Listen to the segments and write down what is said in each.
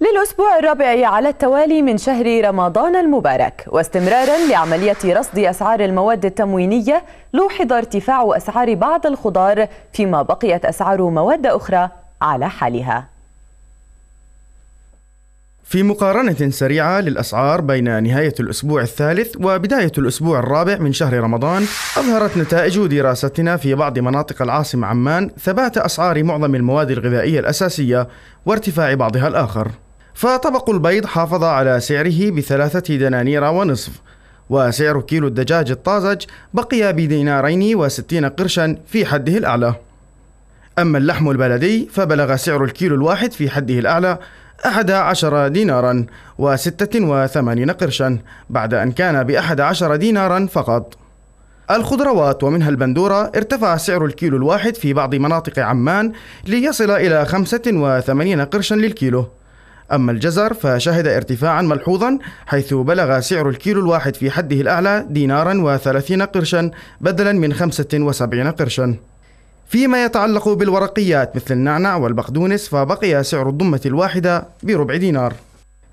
للأسبوع الرابع على التوالي من شهر رمضان المبارك واستمرارا لعملية رصد أسعار المواد التموينية لوحظ ارتفاع أسعار بعض الخضار فيما بقيت أسعار مواد أخرى على حالها في مقارنة سريعة للأسعار بين نهاية الأسبوع الثالث وبداية الأسبوع الرابع من شهر رمضان أظهرت نتائج دراستنا في بعض مناطق العاصمة عمان ثبات أسعار معظم المواد الغذائية الأساسية وارتفاع بعضها الآخر فطبق البيض حافظ على سعره بثلاثة دنانير ونصف وسعر كيلو الدجاج الطازج بقي بدينارين وستين قرشا في حده الأعلى أما اللحم البلدي فبلغ سعر الكيلو الواحد في حده الأعلى أحد عشر دينارا وستة وثمانين قرشا بعد أن كان بأحد عشر دينارا فقط الخضروات ومنها البندورة ارتفع سعر الكيلو الواحد في بعض مناطق عمان ليصل إلى 85 قرشا للكيلو أما الجزر فشهد ارتفاعا ملحوظا حيث بلغ سعر الكيلو الواحد في حده الأعلى دينارا وثلاثين قرشا بدلا من خمسة وسبعين قرشا فيما يتعلق بالورقيات مثل النعنع والبقدونس فبقي سعر الضمة الواحدة بربع دينار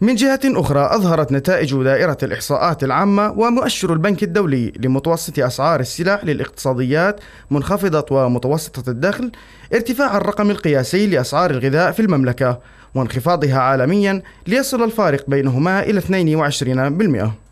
من جهة أخرى أظهرت نتائج دائرة الإحصاءات العامة ومؤشر البنك الدولي لمتوسط أسعار السلع للاقتصاديات منخفضة ومتوسطة الدخل ارتفاع الرقم القياسي لأسعار الغذاء في المملكة وانخفاضها عالميا ليصل الفارق بينهما إلى 22%